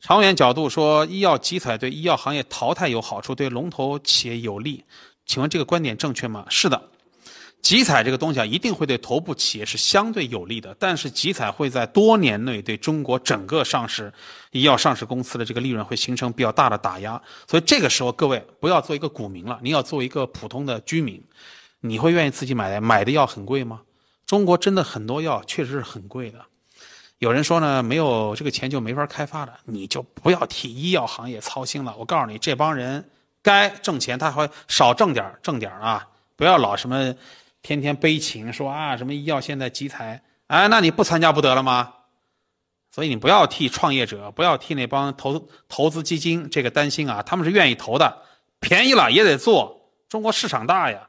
长远角度说，医药集采对医药行业淘汰有好处，对龙头企业有利。请问这个观点正确吗？是的，集采这个东西啊，一定会对头部企业是相对有利的。但是集采会在多年内对中国整个上市医药上市公司的这个利润会形成比较大的打压。所以这个时候，各位不要做一个股民了，你要做一个普通的居民。你会愿意自己买买的药很贵吗？中国真的很多药确实是很贵的。有人说呢，没有这个钱就没法开发了，你就不要替医药行业操心了。我告诉你，这帮人该挣钱，他会少挣点挣点啊！不要老什么天天悲情说啊，什么医药现在集财，哎，那你不参加不得了吗？所以你不要替创业者，不要替那帮投投资基金这个担心啊，他们是愿意投的，便宜了也得做，中国市场大呀。